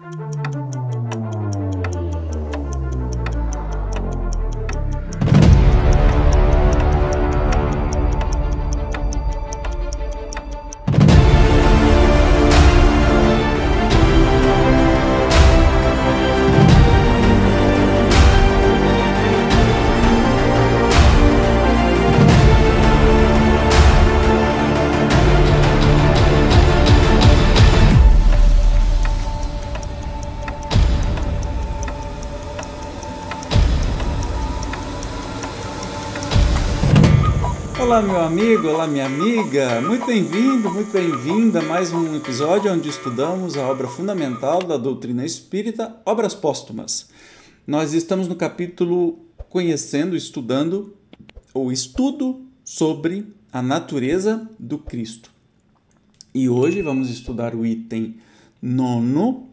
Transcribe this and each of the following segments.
Thank you. Olá, meu amigo, olá, minha amiga. Muito bem-vindo, muito bem-vinda a mais um episódio onde estudamos a obra fundamental da doutrina espírita, Obras Póstumas. Nós estamos no capítulo Conhecendo, Estudando, ou Estudo sobre a Natureza do Cristo. E hoje vamos estudar o item nono,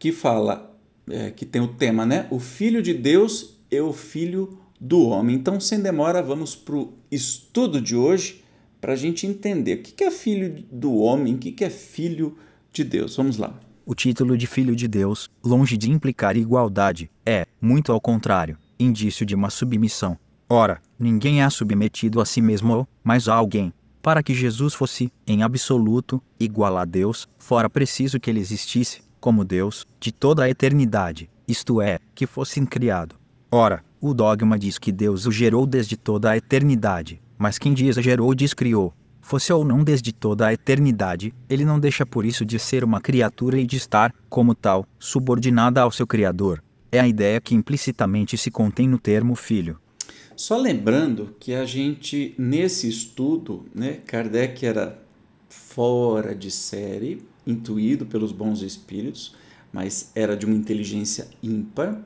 que fala, é, que tem o tema, né? O Filho de Deus e o Filho do homem. Então, sem demora, vamos para o estudo de hoje para a gente entender o que é filho do homem, o que é filho de Deus. Vamos lá. O título de filho de Deus, longe de implicar igualdade, é, muito ao contrário, indício de uma submissão. Ora, ninguém é submetido a si mesmo ou, mas a alguém. Para que Jesus fosse, em absoluto, igual a Deus, fora preciso que ele existisse, como Deus, de toda a eternidade, isto é, que fosse criado. Ora, o dogma diz que Deus o gerou desde toda a eternidade, mas quem diz gerou diz criou. Fosse ou não desde toda a eternidade, ele não deixa por isso de ser uma criatura e de estar, como tal, subordinada ao seu Criador. É a ideia que implicitamente se contém no termo filho. Só lembrando que a gente, nesse estudo, né, Kardec era fora de série, intuído pelos bons espíritos, mas era de uma inteligência ímpar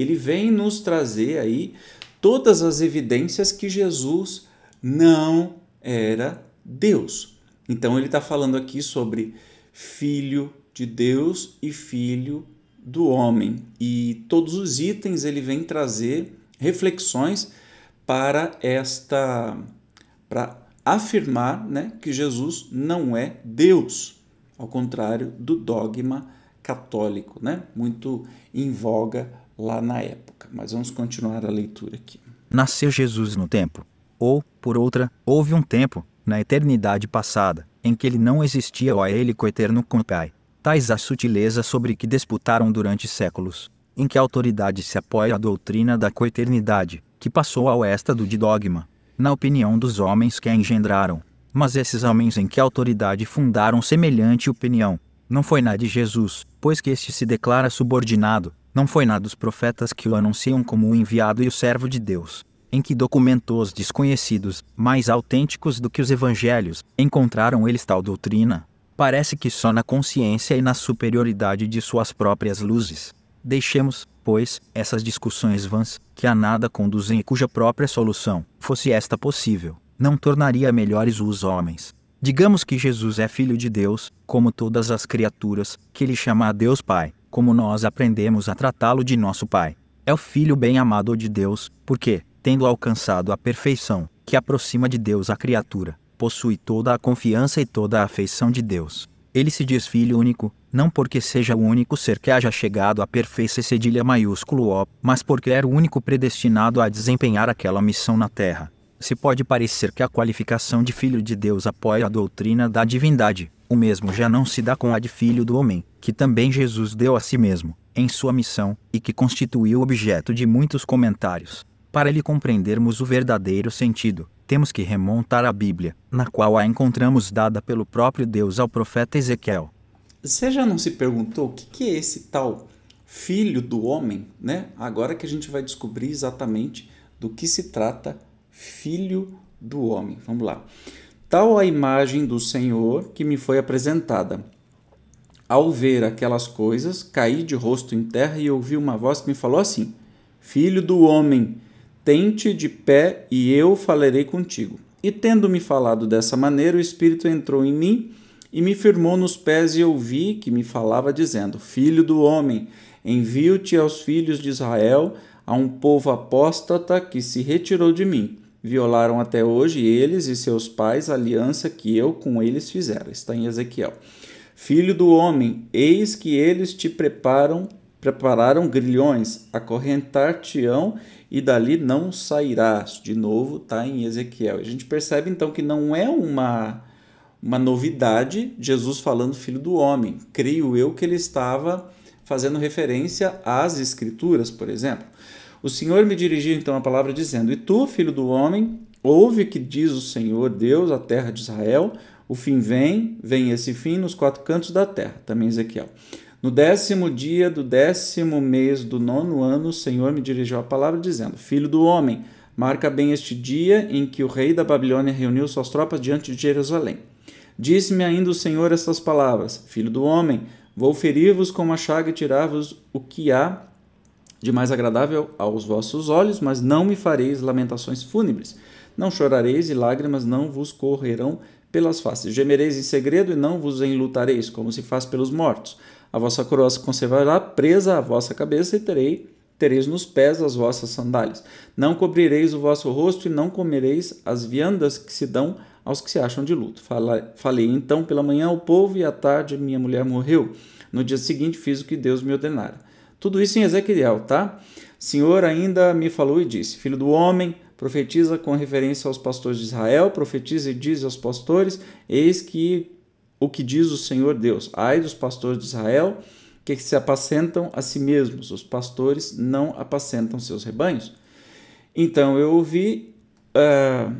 ele vem nos trazer aí todas as evidências que Jesus não era Deus. Então ele está falando aqui sobre filho de Deus e filho do homem. E todos os itens ele vem trazer reflexões para esta para afirmar, né, que Jesus não é Deus, ao contrário do dogma católico, né, muito em voga lá na época. Mas vamos continuar a leitura aqui. Nasceu Jesus no tempo. Ou, por outra, houve um tempo, na eternidade passada, em que ele não existia ou a ele coeterno com o Pai. Tais a sutileza sobre que disputaram durante séculos, em que a autoridade se apoia à doutrina da coeternidade, que passou ao estado de dogma, na opinião dos homens que a engendraram. Mas esses homens em que a autoridade fundaram semelhante opinião, não foi na de Jesus, pois que este se declara subordinado, não foi na dos profetas que o anunciam como o enviado e o servo de Deus, em que documentos desconhecidos, mais autênticos do que os evangelhos, encontraram eles tal doutrina. Parece que só na consciência e na superioridade de suas próprias luzes. Deixemos, pois, essas discussões vãs, que a nada conduzem e cuja própria solução, fosse esta possível, não tornaria melhores os homens. Digamos que Jesus é filho de Deus, como todas as criaturas, que ele chama a Deus Pai como nós aprendemos a tratá-lo de nosso Pai. É o Filho bem-amado de Deus, porque, tendo alcançado a perfeição, que aproxima de Deus a criatura, possui toda a confiança e toda a afeição de Deus. Ele se diz Filho único, não porque seja o único ser que haja chegado à perfeição cedilha maiúsculo O, mas porque era o único predestinado a desempenhar aquela missão na Terra. Se pode parecer que a qualificação de Filho de Deus apoia a doutrina da divindade, o mesmo já não se dá com a de filho do homem, que também Jesus deu a si mesmo, em sua missão, e que constituiu objeto de muitos comentários. Para lhe compreendermos o verdadeiro sentido, temos que remontar à Bíblia, na qual a encontramos dada pelo próprio Deus ao profeta Ezequiel. Você já não se perguntou o que é esse tal filho do homem, né? Agora que a gente vai descobrir exatamente do que se trata filho do homem. Vamos lá tal a imagem do Senhor que me foi apresentada. Ao ver aquelas coisas, caí de rosto em terra e ouvi uma voz que me falou assim: Filho do homem, tente de pé e eu falarei contigo. E tendo-me falado dessa maneira, o Espírito entrou em mim e me firmou nos pés e ouvi que me falava, dizendo: Filho do homem, envio-te aos filhos de Israel, a um povo apóstata que se retirou de mim violaram até hoje eles e seus pais a aliança que eu com eles fizera. Está em Ezequiel. Filho do homem, eis que eles te preparam, prepararam grilhões, acorrentar-te-ão e dali não sairás. De novo, está em Ezequiel. A gente percebe então que não é uma uma novidade, Jesus falando filho do homem. Creio eu que ele estava fazendo referência às escrituras, por exemplo. O Senhor me dirigiu então a palavra, dizendo: E tu, filho do homem, ouve que diz o Senhor Deus, a terra de Israel: O fim vem, vem esse fim nos quatro cantos da terra. Também Ezequiel. No décimo dia do décimo mês do nono ano, o Senhor me dirigiu a palavra, dizendo: Filho do homem, marca bem este dia em que o rei da Babilônia reuniu suas tropas diante de Jerusalém. Disse-me ainda o Senhor estas palavras: Filho do homem, vou ferir-vos com uma chaga e tirar-vos o que há de mais agradável aos vossos olhos, mas não me fareis lamentações fúnebres. Não chorareis e lágrimas não vos correrão pelas faces. Gemereis em segredo e não vos enlutareis, como se faz pelos mortos. A vossa coroa se conservará presa à vossa cabeça e terei tereis nos pés as vossas sandálias. Não cobrireis o vosso rosto e não comereis as viandas que se dão aos que se acham de luto. Falei então pela manhã ao povo e à tarde minha mulher morreu. No dia seguinte fiz o que Deus me ordenara. Tudo isso em Ezequiel, tá? O Senhor ainda me falou e disse: Filho do homem, profetiza com referência aos pastores de Israel, profetiza e diz aos pastores: Eis que o que diz o Senhor Deus. Ai dos pastores de Israel, que se apacentam a si mesmos. Os pastores não apacentam seus rebanhos. Então eu ouvi, uh,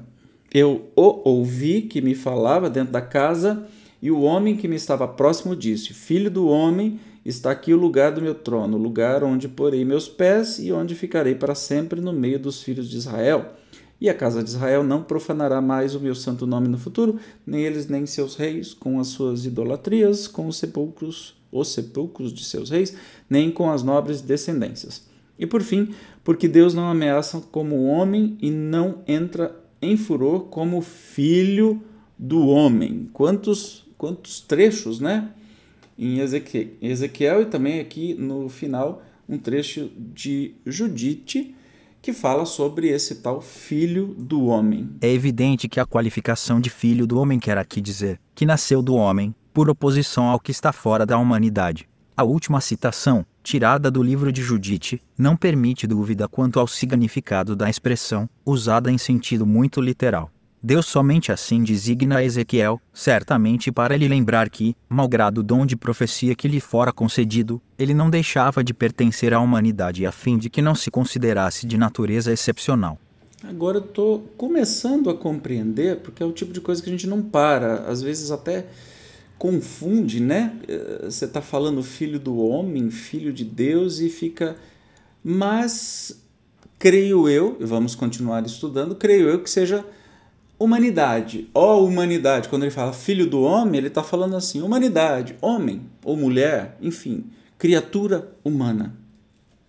eu o ouvi que me falava dentro da casa e o homem que me estava próximo disse: Filho do homem, está aqui o lugar do meu trono, o lugar onde porei meus pés e onde ficarei para sempre no meio dos filhos de Israel. E a casa de Israel não profanará mais o meu santo nome no futuro, nem eles nem seus reis, com as suas idolatrias, com os sepulcros, os sepulcros de seus reis, nem com as nobres descendências. E por fim, porque Deus não ameaça como homem e não entra em furor como filho do homem. Quantos quantos trechos, né? Em Ezequiel e também aqui no final um trecho de Judite que fala sobre esse tal filho do homem. É evidente que a qualificação de filho do homem quer aqui dizer que nasceu do homem, por oposição ao que está fora da humanidade. A última citação, tirada do livro de Judite, não permite dúvida quanto ao significado da expressão, usada em sentido muito literal. Deus somente assim designa a Ezequiel, certamente para lhe lembrar que, malgrado o dom de profecia que lhe fora concedido, ele não deixava de pertencer à humanidade a fim de que não se considerasse de natureza excepcional. Agora eu estou começando a compreender, porque é o tipo de coisa que a gente não para, às vezes até confunde, né? Eh, você está falando filho do homem, filho de Deus e fica. Mas creio eu, e vamos continuar estudando, creio eu que seja humanidade, ó oh, humanidade, quando ele fala filho do homem, ele está falando assim, humanidade, homem ou mulher, enfim, criatura humana.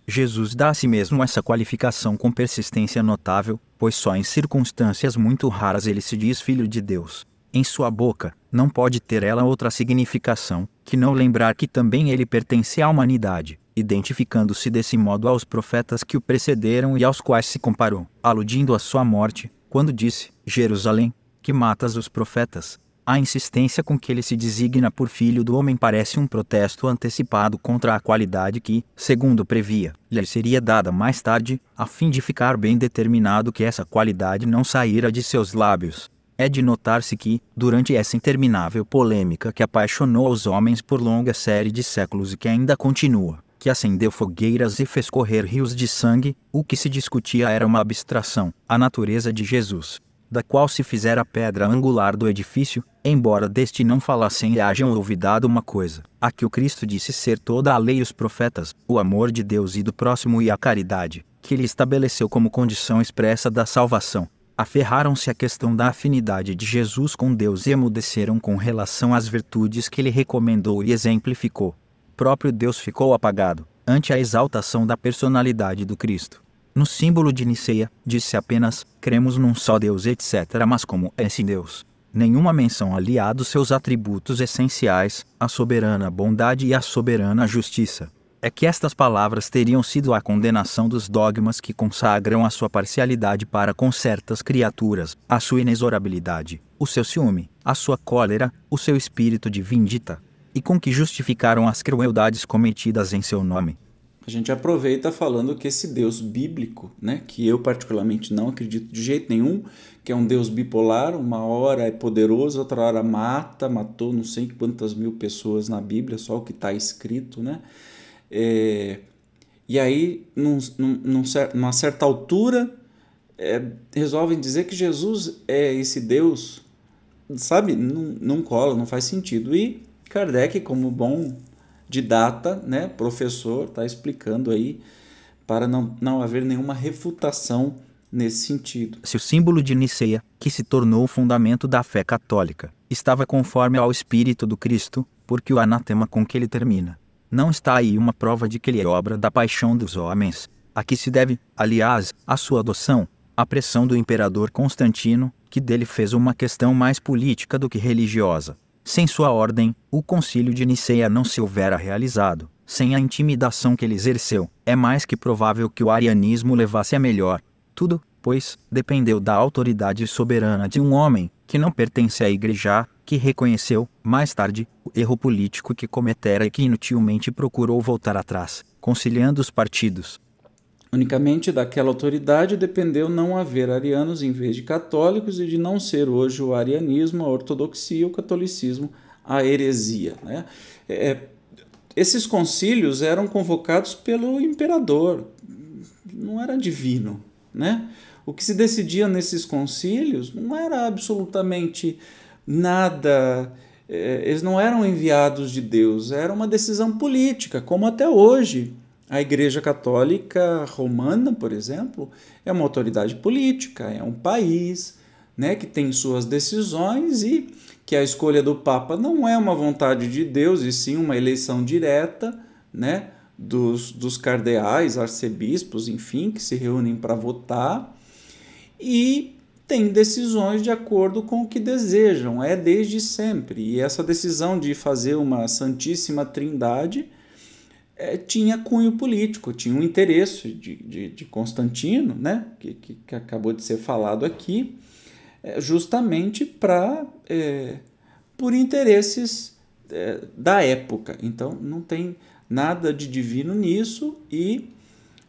Jesus dá a si mesmo essa qualificação com persistência notável, pois só em circunstâncias muito raras ele se diz filho de Deus. Em sua boca, não pode ter ela outra significação, que não lembrar que também ele pertence à humanidade, identificando-se desse modo aos profetas que o precederam e aos quais se comparou, aludindo à sua morte, quando disse: Jerusalém, que matas os profetas. A insistência com que ele se designa por filho do homem parece um protesto antecipado contra a qualidade que, segundo previa, lhe seria dada mais tarde, a fim de ficar bem determinado que essa qualidade não saíra de seus lábios. É de notar-se que, durante essa interminável polêmica que apaixonou os homens por longa série de séculos e que ainda continua, que acendeu fogueiras e fez correr rios de sangue, o que se discutia era uma abstração, a natureza de Jesus, da qual se fizera a pedra angular do edifício, embora deste não falassem e hajam olvidado uma coisa, a que o Cristo disse ser toda a lei e os profetas, o amor de Deus e do próximo e a caridade, que ele estabeleceu como condição expressa da salvação. Aferraram-se à questão da afinidade de Jesus com Deus e emudeceram com relação às virtudes que ele recomendou e exemplificou próprio Deus ficou apagado, ante a exaltação da personalidade do Cristo. No símbolo de Niceia, disse apenas: cremos num só Deus, etc. Mas como esse Deus? Nenhuma menção aliados seus atributos essenciais, a soberana bondade e a soberana justiça. É que estas palavras teriam sido a condenação dos dogmas que consagram a sua parcialidade para com certas criaturas, a sua inexorabilidade, o seu ciúme, a sua cólera, o seu espírito de vindita, e com que justificaram as crueldades cometidas em seu nome. A gente aproveita falando que esse Deus bíblico, né, que eu particularmente não acredito de jeito nenhum, que é um Deus bipolar, uma hora é poderoso, outra hora mata, matou não sei quantas mil pessoas na Bíblia, só o que está escrito, né? É, e aí, num, num, numa certa altura, é, resolvem dizer que Jesus é esse Deus, sabe? Não, não cola, não faz sentido. E Kardec, como bom didata, né, professor, está explicando aí para não, não haver nenhuma refutação nesse sentido. Se o símbolo de Niceia, que se tornou o fundamento da fé católica, estava conforme ao espírito do Cristo, porque o anatema com que ele termina, não está aí uma prova de que ele é obra da paixão dos homens, a que se deve, aliás, a sua adoção, a pressão do imperador Constantino, que dele fez uma questão mais política do que religiosa. Sem sua ordem, o concílio de Niceia não se houvera realizado. Sem a intimidação que ele exerceu, é mais que provável que o arianismo levasse a melhor. Tudo, pois, dependeu da autoridade soberana de um homem, que não pertence à igreja, que reconheceu, mais tarde, o erro político que cometera e que inutilmente procurou voltar atrás, conciliando os partidos, Unicamente daquela autoridade dependeu não haver arianos em vez de católicos e de não ser hoje o arianismo, a ortodoxia, o catolicismo, a heresia. Né? É, é, esses concílios eram convocados pelo imperador, não era divino. Né? O que se decidia nesses concílios não era absolutamente nada é, eles não eram enviados de Deus, era uma decisão política, como até hoje a Igreja Católica Romana, por exemplo, é uma autoridade política, é um país né, que tem suas decisões e que a escolha do Papa não é uma vontade de Deus, e sim uma eleição direta né, dos, dos cardeais, arcebispos, enfim, que se reúnem para votar. E tem decisões de acordo com o que desejam, é desde sempre. E essa decisão de fazer uma Santíssima Trindade é, tinha cunho político, tinha um interesse de, de, de Constantino, né, que, que, que, acabou de ser falado aqui, é, justamente para é, por interesses é, da época. Então não tem nada de divino nisso e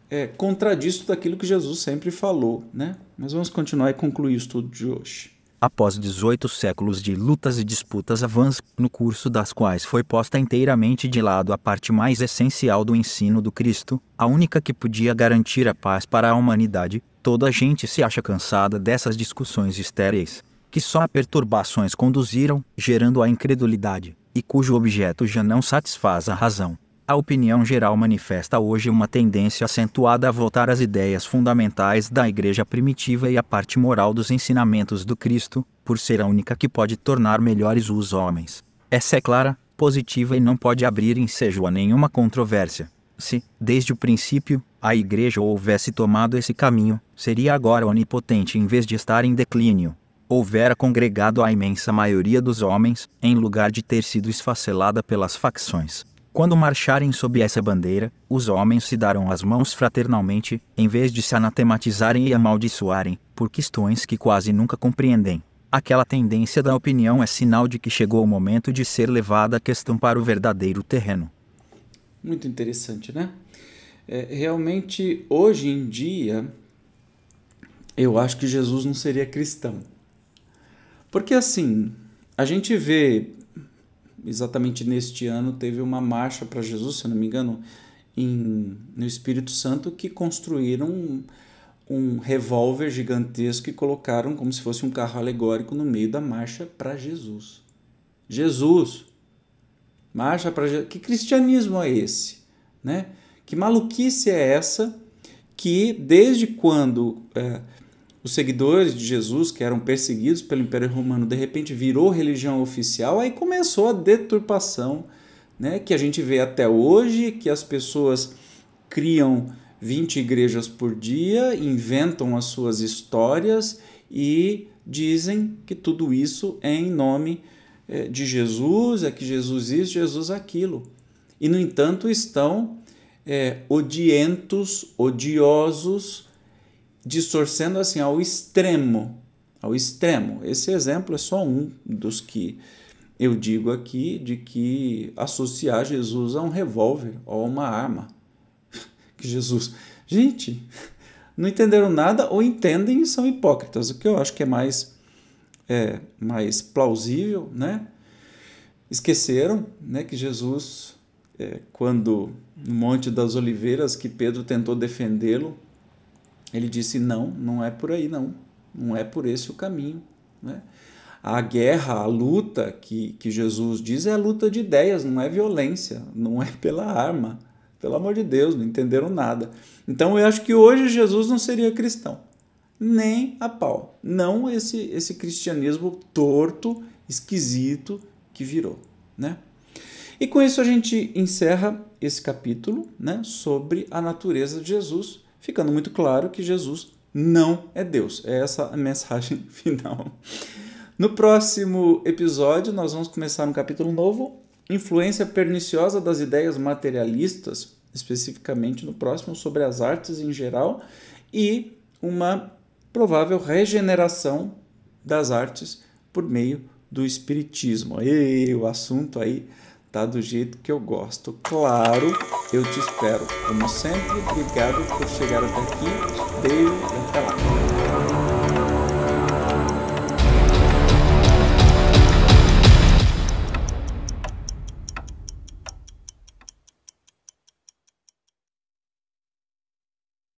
é, contradiz tudo aquilo que Jesus sempre falou, né? Mas vamos continuar e concluir o estudo de hoje após 18 séculos de lutas e disputas avãs, no curso das quais foi posta inteiramente de lado a parte mais essencial do ensino do Cristo, a única que podia garantir a paz para a humanidade, toda a gente se acha cansada dessas discussões estéreis, que só a perturbações conduziram, gerando a incredulidade, e cujo objeto já não satisfaz a razão. A opinião geral manifesta hoje uma tendência acentuada a voltar às ideias fundamentais da Igreja primitiva e à parte moral dos ensinamentos do Cristo, por ser a única que pode tornar melhores os homens. Essa é clara, positiva e não pode abrir ensejo a nenhuma controvérsia. Se, desde o princípio, a Igreja houvesse tomado esse caminho, seria agora onipotente em vez de estar em declínio. Houvera congregado a imensa maioria dos homens, em lugar de ter sido esfacelada pelas facções. Quando marcharem sob essa bandeira, os homens se darão as mãos fraternalmente, em vez de se anatematizarem e amaldiçoarem, por questões que quase nunca compreendem. Aquela tendência da opinião é sinal de que chegou o momento de ser levada a questão para o verdadeiro terreno. Muito interessante, né? É, realmente, hoje em dia, eu acho que Jesus não seria cristão. Porque assim, a gente vê exatamente neste ano, teve uma marcha para Jesus, se não me engano, em, no Espírito Santo, que construíram um, um revólver gigantesco e colocaram como se fosse um carro alegórico no meio da marcha para Jesus. Jesus! Marcha para Jesus. Que cristianismo é esse? Né? Que maluquice é essa que, desde quando. É, os seguidores de Jesus, que eram perseguidos pelo Império Romano, de repente virou religião oficial, aí começou a deturpação, né, que a gente vê até hoje, que as pessoas criam 20 igrejas por dia, inventam as suas histórias e dizem que tudo isso é em nome eh, de Jesus, é que Jesus isso, Jesus aquilo. E, no entanto, estão é, odientos, odiosos, distorcendo assim ao extremo, ao extremo. Esse exemplo é só um dos que eu digo aqui de que associar Jesus a um revólver ou a uma arma. Que Jesus, gente, não entenderam nada ou entendem e são hipócritas, o que eu acho que é mais é mais plausível, né? Esqueceram, né, que Jesus é, quando no Monte das Oliveiras que Pedro tentou defendê-lo ele disse: não, não é por aí, não. Não é por esse o caminho. Né? A guerra, a luta que, que Jesus diz é a luta de ideias, não é violência, não é pela arma. Pelo amor de Deus, não entenderam nada. Então eu acho que hoje Jesus não seria cristão. Nem a pau. Não esse, esse cristianismo torto, esquisito que virou. Né? E com isso a gente encerra esse capítulo né, sobre a natureza de Jesus ficando muito claro que Jesus não é Deus. É essa a mensagem final. No próximo episódio, nós vamos começar um capítulo novo, Influência Perniciosa das Ideias Materialistas, especificamente no próximo, sobre as artes em geral, e uma provável regeneração das artes por meio do Espiritismo. E o assunto aí tá do jeito que eu gosto. Claro, eu te espero. Como sempre, obrigado por chegar até aqui. Beijo e até lá.